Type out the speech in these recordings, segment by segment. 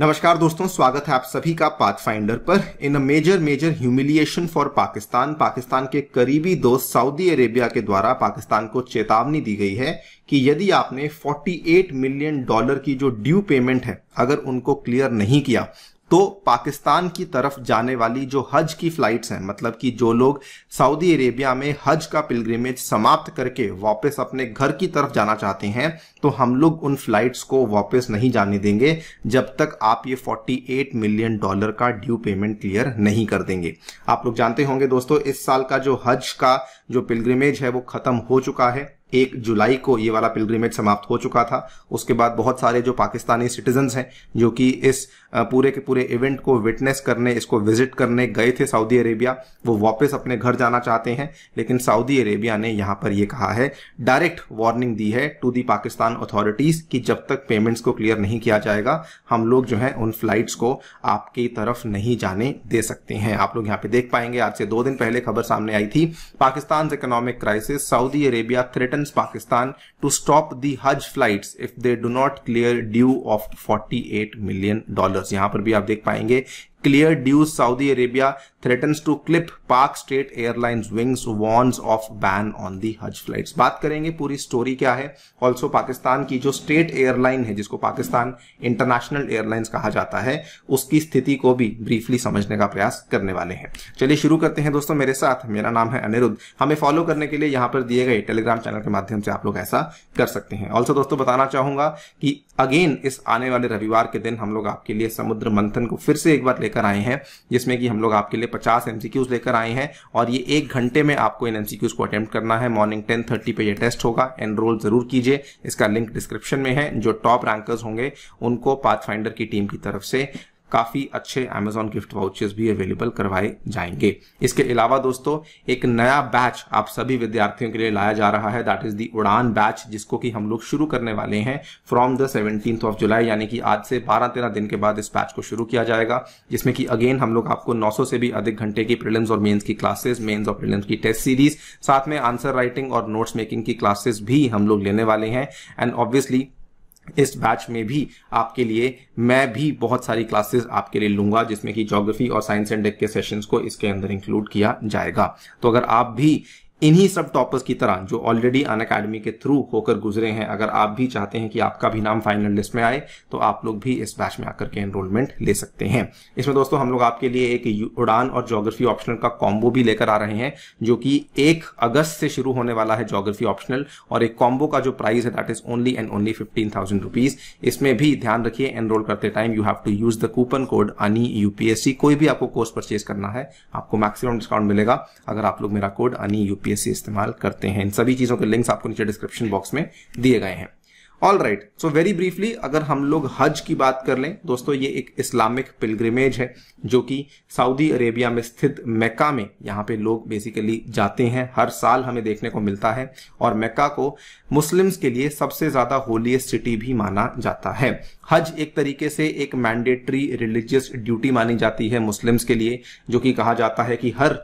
नमस्कार दोस्तों स्वागत है आप सभी का पाथफाइंडर पर in a major major humiliation for Pakistan Pakistan के करीबी दोस्त सऊदी अरेबिया के द्वारा पाकिस्तान को चेतावनी दी गई है कि यदि आपने 48 मिलियन डॉलर की जो ड्यू पेमेंट है अगर उनको क्लियर नहीं किया तो पाकिस्तान की तरफ जाने वाली जो हज की फ्लाइट्स हैं मतलब कि जो लोग सऊदी अरेबिया में हज का पिलग्रिमेज समाप्त करके वापस अपने घर की तरफ जाना चाहते हैं तो हम लोग उन फ्लाइट्स को वापस नहीं जाने देंगे जब तक आप ये 48 मिलियन डॉलर का ड्यू पेमेंट क्लियर नहीं कर देंगे आप लोग जानते होंगे दोस्तों इस साल का जो हज का जो पिलग्रिमेज है वो खत्म हो चुका है एक जुलाई को ये वाला पिलग्रिमेज समाप्त हो चुका था उसके बाद बहुत सारे जो पाकिस्तानी सिटीजन हैं जो कि इस पूरे के पूरे इवेंट को विटनेस करने इसको विजिट करने गए थे सऊदी अरेबिया वो वापस अपने घर जाना चाहते हैं लेकिन सऊदी अरेबिया ने यहां पर यह कहा है डायरेक्ट वार्निंग दी है to the Pakistan Pakistan authorities कि जब तक पेमेंट्स को क्लियर नहीं किया जाएगा हम लोग जो है उन फ्लाइट्स को आपकी तरफ नहीं जाने दे सकते हैं आप लोग यहाँ पे देख पाएंगे आज से दो दिन पहले खबर सामने आई थी Pakistan economic crisis Saudi Arabia threaten Pakistan to stop the Hajj flight if they do not clear due of forty million dollar यहां पर भी आप देख पाएंगे clear dues Saudi Arabia threatens to clip Pak state airline wings warns of ban on the Hajj flights बात करेंगे पूरी story क्या है ऑल्सो पाकिस्तान की जो स्टेट एयरलाइन है जिसको पाकिस्तान इंटरनेशनल एयरलाइंस कहा जाता है उसकी स्थिति को भी ब्रीफली समझने का प्रयास करने वाले हैं चलिए शुरू करते हैं दोस्तों मेरे साथ मेरा नाम है अनिरुद्ध हमें फॉलो करने के लिए यहां पर दिए गए टेलीग्राम चैनल के माध्यम से आप लोग ऐसा कर सकते हैं ऑल्सो दोस्तों बताना चाहूंगा कि अगेन इस आने वाले रविवार के दिन हम लोग आपके लिए समुद्र मंथन को फिर से एक बार लेकर आए हैं जिसमें कि हम लोग आपके लिए पचास एम लेकर आए हैं और ये एक घंटे में आपको इन एम को अटैम्प्ट करना है मॉर्निंग टेन थर्टी पे यह टेस्ट होगा एनरोल जरूर कीजिए इसका लिंक डिस्क्रिप्शन में है जो टॉप रैंकर्स होंगे उनको पाथ की टीम की तरफ से काफ़ी अच्छे एमेजोन गिफ्ट वाउचर्स भी अवेलेबल करवाए जाएंगे इसके अलावा दोस्तों एक नया बैच आप सभी विद्यार्थियों के लिए लाया जा रहा है दैट इज दी उड़ान बैच जिसको कि हम लोग शुरू करने वाले हैं from the seventeen of July यानी कि आज से बारह तेरह दिन के बाद इस बैच को शुरू किया जाएगा जिसमें कि अगेन हम लोग आपको नौ से भी अधिक घंटे की प्रिलिम्स और मेन्स की क्लासेस मेन्स और प्रिलिम्स की टेस्ट सीरीज साथ में आंसर राइटिंग और नोट्स मेकिंग की क्लासेस भी हम लोग लेने वाले हैं एंड ऑब्वियसली इस बैच में भी आपके लिए मैं भी बहुत सारी क्लासेस आपके लिए लूंगा जिसमें कि ज्योग्राफी और साइंस एंड डेक के सेशंस को इसके अंदर इंक्लूड किया जाएगा तो अगर आप भी इन्हीं सब टॉपर्स की तरह जो ऑलरेडी अन अकेडमी के थ्रू होकर गुजरे हैं अगर आप भी चाहते हैं कि आपका भी नाम फाइनल लिस्ट में आए तो आप लोग भी इस बैच में आकर के एनरोलमेंट ले सकते हैं इसमें दोस्तों हम लोग आपके लिए एक उड़ान और ज्योग्राफी ऑप्शनल का कॉम्बो भी लेकर आ रहे हैं जो कि एक अगस्त से शुरू होने वाला है जोग्राफी ऑप्शनल और एक कॉम्बो का जो प्राइस है that is only and only fifteen thousand rupees इसमें भी ध्यान रखिए एनरोल करते time you have to use the coupon code अनी यूपीएससी कोई भी आपको कोर्स परचेज करना है आपको मैक्सिमम डिस्काउंट मिलेगा अगर आप लोग मेरा कोड अनी यूपी यूपीएससी इस्तेमाल करते हैं इन सभी चीज़ों के लिंक्स आपको नीचे डिस्क्रिप्शन बॉक्स में दिए गए हैं all right so very briefly अगर हम लोग हज की बात कर लें दोस्तों ये एक इस्लामिक पिलग्रिमेज है जो कि सऊदी अरेबिया में स्थित मक्का में यहाँ पे लोग बेसिकली जाते हैं हर साल हमें देखने को मिलता है और मक्का को मुस्लिम्स के लिए सबसे ज़्यादा होलीस्ट सिटी भी माना जाता है हज एक तरीके से एक मैंडेटरी रिलीजियस ड्यूटी मानी जाती है मुस्लिम्स के लिए जो कि कहा जाता है कि हर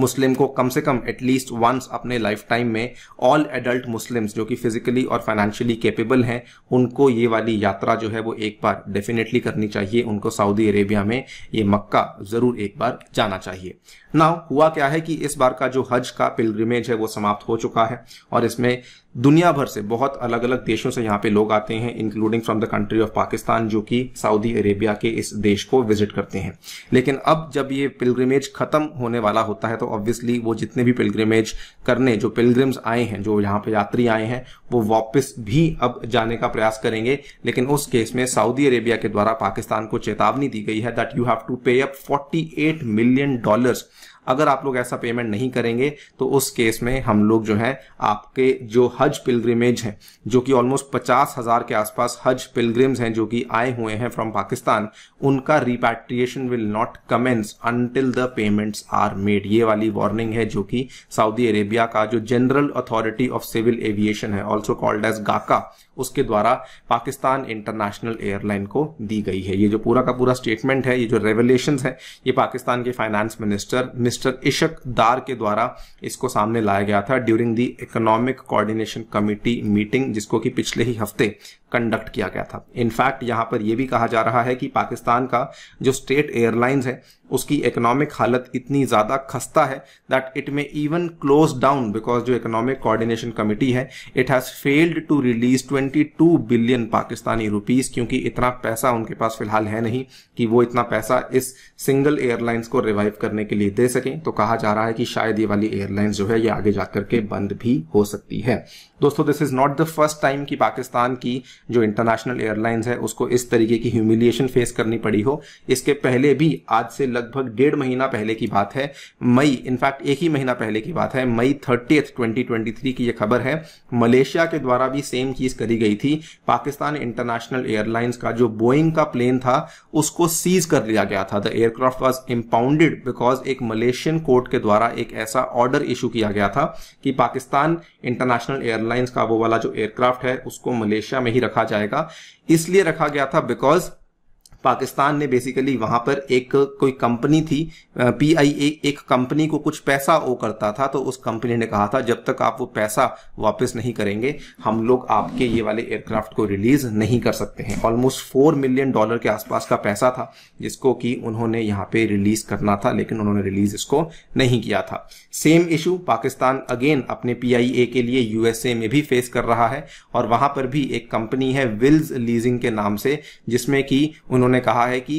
मुस्लिम को कम से कम एटलीस्ट वंस अपने लाइफ टाइम में ऑल एडल्ट मुस्लिम्स जो कि फिजिकली और फाइनेंशियली केपेबल हैं उनको ये वाली यात्रा जो है वो एक बार डेफिनेटली करनी चाहिए उनको सऊदी अरेबिया में ये मक्का ज़रूर एक बार जाना चाहिए ना हुआ क्या है कि इस बार का जो हज का पिलग्रिमेज है वो समाप्त हो चुका है और इसमें दुनिया भर से बहुत अलग अलग देशों से यहाँ पे लोग आते हैं including from the country of Pakistan जो कि सऊदी अरेबिया के इस देश को विजिट करते हैं लेकिन अब जब ये पिलग्रिमेज खत्म होने वाला होता है तो ऑब्वियसली वो जितने भी पिलग्रिमेज करने जो पिलग्रिम्स आए हैं जो यहाँ पे यात्री आए हैं वो वापस भी अब जाने का प्रयास करेंगे लेकिन उस केस में सऊदी अरेबिया के द्वारा पाकिस्तान को चेतावनी दी गई है that you have to pay up forty million dollars अगर आप लोग ऐसा पेमेंट नहीं करेंगे तो उस केस में हम लोग जो है आपके जो हज पिलग्रिमेज हैं जो कि ऑलमोस्ट पचास हजार के आसपास हज पिलग्रिम्स हैं जो कि आए हुए हैं फ्रॉम पाकिस्तान उनका repatriation will not commence until the payments are made ये वाली वार्निंग है जो कि सऊदी अरेबिया का जो general authority of civil aviation है ऑल्सो कॉल्ड एज गाका उसके द्वारा पाकिस्तान इंटरनेशनल एयरलाइन को दी गई है ये जो पूरा का पूरा स्टेटमेंट है ये जो रेवलेशन है ये पाकिस्तान के फाइनेंस मिनिस्टर मिस्टर इशक दार के द्वारा इसको सामने लाया गया था during the economic coordination committee meeting जिसको कि पिछले ही हफ्ते कंडक्ट किया गया था इनफैक्ट यहां पर यह भी कहा जा रहा है कि पाकिस्तान का जो स्टेट एयरलाइंस है उसकी इकोनॉमिक हालत इतनी ज़्यादा खस्ता है that it may even close down because जो इकोनॉमिक कोऑर्डिनेशन कमिटी है it has failed to release 22 billion Pakistani rupees क्योंकि इतना पैसा उनके पास फिलहाल है नहीं कि वो इतना पैसा इस सिंगल एयरलाइंस को रिवाइव करने के लिए दे सकें तो कहा जा रहा है कि शायद ये वाली एयरलाइंस जो है ये आगे जाकर के बंद भी हो सकती है दोस्तों this is not the first time कि पाकिस्तान की जो इंटरनेशनल एयरलाइंस है उसको इस तरीके की ह्यूमिलिएशन फेस करनी पड़ी हो इसके पहले भी आज से लगभग डेढ़ महीना पहले की बात है मई इनफैक्ट एक ही महीना पहले की बात है मई थर्टी ट्वेंटी की यह खबर है मलेशिया के द्वारा भी सेम चीज करी गई थी पाकिस्तान इंटरनेशनल एयरलाइंस का जो बोइंग का प्लेन था उसको सीज कर लिया गया था the aircraft was impounded because एक मलेशियन कोर्ट के द्वारा एक ऐसा ऑर्डर इशू किया गया था कि पाकिस्तान इंटरनेशनल एयरलाइंस का वो वाला जो एयरक्राफ्ट है उसको मलेशिया में ही रखा रखा जाएगा इसलिए रखा गया था बिकॉज पाकिस्तान ने बेसिकली वहां पर एक कोई कंपनी थी पी आई ए एक कंपनी को कुछ पैसा ओ करता था तो उस कंपनी ने कहा था जब तक आप वो पैसा वापस नहीं करेंगे हम लोग आपके ये वाले एयरक्राफ्ट को रिलीज नहीं कर सकते हैं ऑलमोस्ट फोर मिलियन डॉलर के आसपास का पैसा था जिसको कि उन्होंने यहाँ पे रिलीज करना था लेकिन उन्होंने रिलीज इसको नहीं किया था सेम इशू पाकिस्तान अगेन अपने पी आई ए के लिए यूएसए में भी फेस कर रहा है और वहां पर भी एक कंपनी है विल्स लीजिंग के नाम से जिसमें कि उन्होंने उन्होंने कहा है कि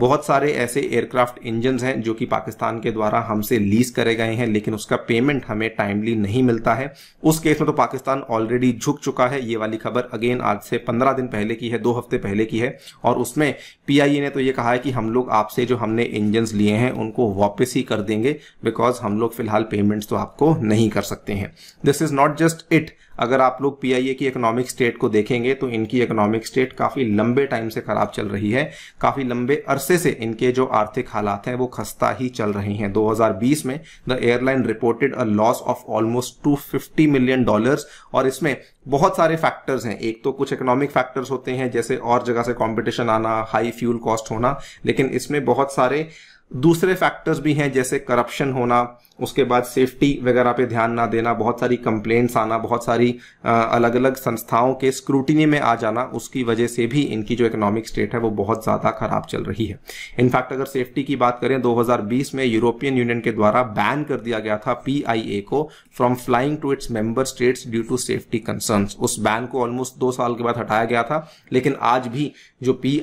बहुत सारे ऐसे एयरक्राफ्ट इंजन हैं जो कि पाकिस्तान के द्वारा हमसे लीज करे गए हैं लेकिन उसका पेमेंट हमें टाइमली नहीं मिलता है उस केस में तो पाकिस्तान ऑलरेडी झुक चुका है ये वाली खबर अगेन आज से पंद्रह दिन पहले की है दो हफ्ते पहले की है और उसमें पी ने तो ये कहा है कि हम लोग आपसे जो हमने इंजन लिए हैं उनको वापस ही कर देंगे बिकॉज हम लोग फिलहाल पेमेंट्स तो आपको नहीं कर सकते हैं this is not just it अगर आप लोग पी की इकोनॉमिक स्टेट को देखेंगे तो इनकी इकोनॉमिक स्टेट काफ़ी लंबे टाइम से खराब चल रही है काफ़ी लंबे अरसे से इनके जो आर्थिक हालात हैं वो खस्ता ही चल रहे हैं 2020 में the airline reported a loss of almost 250 million dollars और इसमें बहुत सारे फैक्टर्स हैं एक तो कुछ इकोनॉमिक फैक्टर्स होते हैं जैसे और जगह से कॉम्पिटिशन आना हाई फ्यूल कॉस्ट होना लेकिन इसमें बहुत सारे दूसरे फैक्टर्स भी हैं जैसे करप्शन होना उसके बाद सेफ्टी वगैरह पे ध्यान ना देना बहुत सारी कंप्लेंट्स आना बहुत सारी अलग अलग संस्थाओं के स्क्रूटिनी में आ जाना उसकी वजह से भी इनकी जो इकोनॉमिक स्टेट है वो बहुत ज़्यादा खराब चल रही है इनफैक्ट अगर सेफ्टी की बात करें 2020 में यूरोपियन यूनियन के द्वारा बैन कर दिया गया था पी को from flying to its member states due to safety concern उस बैन को ऑलमोस्ट दो साल के बाद हटाया गया था लेकिन आज भी जो पी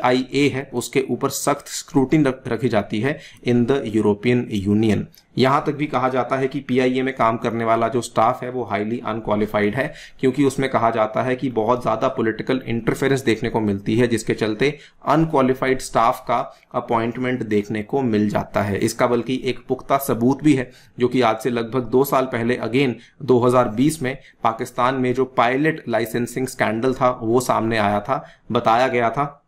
है उसके ऊपर सख्त स्क्रूटिन रखी जाती है इन द यूरोपियन यूनियन यहां तक भी कहा जाता है कि पीआईए में काम करने वाला जो स्टाफ है वो हाईली अनक्वालिफाइड है क्योंकि उसमें कहा जाता है कि बहुत ज्यादा पॉलिटिकल इंटरफेरेंस देखने को मिलती है जिसके चलते अनक्वालिफाइड स्टाफ का अपॉइंटमेंट देखने को मिल जाता है इसका बल्कि एक पुख्ता सबूत भी है जो कि आज से लगभग दो साल पहले अगेन दो में पाकिस्तान में जो पायलट लाइसेंसिंग स्कैंडल था वो सामने आया था बताया गया था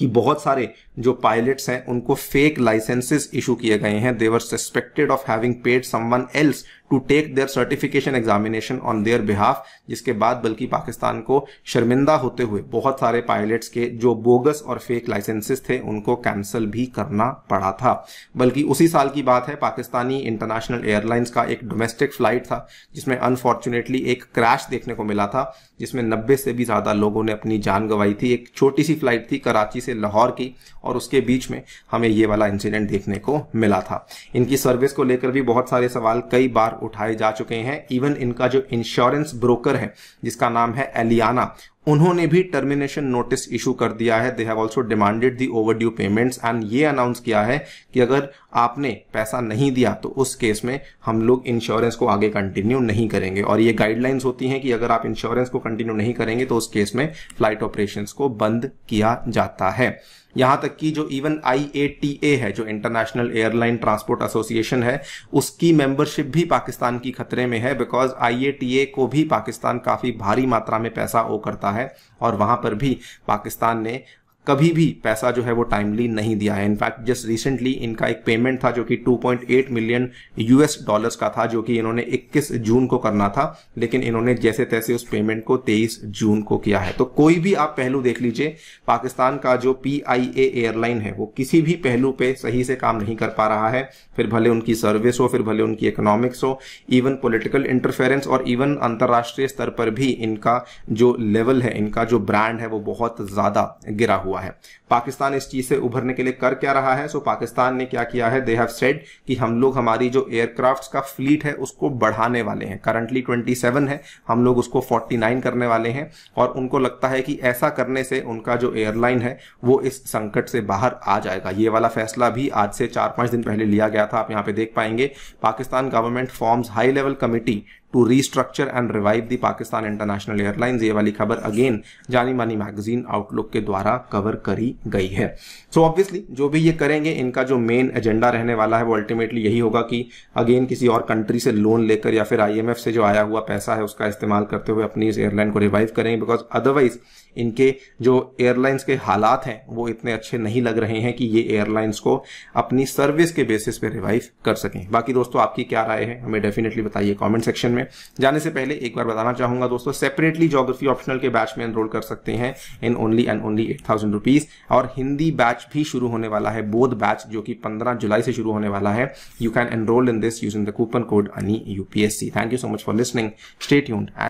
कि बहुत सारे जो पायलट्स हैं उनको फेक लाइसेंसेस इशू किए गए हैं they were suspected of having paid someone else to take their certification examination on their behalf जिसके बाद बल्कि पाकिस्तान को शर्मिंदा होते हुए बहुत सारे पायलट्स के जो बोगस और फेक लाइसेंसेस थे उनको कैंसिल भी करना पड़ा था बल्कि उसी साल की बात है पाकिस्तानी इंटरनेशनल एयरलाइंस का एक डोमेस्टिक फ्लाइट था जिसमें अनफॉर्चुनेटली एक क्रैश देखने को मिला था जिसमें नब्बे से भी ज्यादा लोगों ने अपनी जान गंवाई थी एक छोटी सी फ्लाइट थी कराची से लाहौर की और उसके बीच में हमें ये वाला इंसिडेंट देखने को मिला था इनकी सर्विस को लेकर भी बहुत सारे सवाल कई बार उठाए जा चुके हैं इवन इनका जो इंश्योरेंस ब्रोकर है जिसका नाम है एलियाना उन्होंने भी टर्मिनेशन नोटिस इशू कर दिया है they have also demanded the overdue payments and ये अनाउंस किया है कि अगर आपने पैसा नहीं दिया तो उस केस में हम लोग इंश्योरेंस को आगे कंटिन्यू नहीं करेंगे और ये गाइडलाइंस होती हैं कि अगर आप इंश्योरेंस को कंटिन्यू नहीं करेंगे तो उस केस में फ्लाइट ऑपरेशन को बंद किया जाता है यहां तक कि जो इवन आई है जो इंटरनेशनल एयरलाइन ट्रांसपोर्ट एसोसिएशन है उसकी मेंबरशिप भी पाकिस्तान की खतरे में है बिकॉज आई को भी पाकिस्तान काफी भारी मात्रा में पैसा ओ करता है और वहाँ पर भी पाकिस्तान ने कभी भी पैसा जो है वो टाइमली नहीं दिया है इनफैक्ट जस्ट रिसेंटली इनका एक पेमेंट था जो कि 2.8 मिलियन यूएस डॉलर्स का था जो कि इन्होंने 21 जून को करना था लेकिन इन्होंने जैसे तैसे उस पेमेंट को 23 जून को किया है तो कोई भी आप पहलू देख लीजिए पाकिस्तान का जो पी एयरलाइन है वो किसी भी पहलू पे सही से काम नहीं कर पा रहा है फिर भले उनकी सर्विस हो फिर भले उनकी इकोनॉमिक्स हो इवन पोलिटिकल इंटरफेरेंस और इवन अंतर्राष्ट्रीय स्तर पर भी इनका जो लेवल है इनका जो ब्रांड है वो बहुत ज्यादा गिरा हुआ हुआ है पाकिस्तान इस चीज से उभरने के लिए कर क्या रहा है सो so, पाकिस्तान ने क्या किया है दे हैव सेड कि हम लोग हमारी जो एयरक्राफ्ट का फ्लीट है उसको बढ़ाने वाले हैं करंटली 27 है हम लोग उसको 49 करने वाले हैं और उनको लगता है कि ऐसा करने से उनका जो एयरलाइन है वो इस संकट से बाहर आ जाएगा ये वाला फैसला भी आज से चार पांच दिन पहले लिया गया था आप यहाँ पे देख पाएंगे Pakistan government forms high level committee to restructure and revive the Pakistan international airlines ये वाली खबर अगेन जानी मानी मैगजीन आउटलुक के द्वारा कवर करी गई है सो so ऑब्वियसली जो भी ये करेंगे इनका जो मेन एजेंडा रहने वाला है वो अल्टीमेटली यही होगा कि अगेन किसी और कंट्री से लोन लेकर या फिर आईएमएफ से जो आया हुआ पैसा है उसका इस्तेमाल करते हुए अपनी इस एयरलाइन को रिवाइव करेंगे बिकॉज अदरवाइज इनके जो एयरलाइंस के हालात हैं वो इतने अच्छे नहीं लग रहे हैं कि ये एयरलाइंस को अपनी सर्विस के बेसिस पे रिवाइव कर सकें बाकी दोस्तों आपकी क्या राय है हमें डेफिनेटली बताइए कमेंट सेक्शन में जाने से पहले एक बार बताना चाहूंगा दोस्तों सेपरेटली जोग्राफी ऑप्शनल के बैच में एनरोल कर सकते हैं in only and only eight thousand rupees और हिंदी बैच भी शुरू होने वाला है बोध बैच जो कि पंद्रह जुलाई से शुरू होने वाला है you can enrol in this using the coupon code अनी UPSC thank you so much for listening stay tuned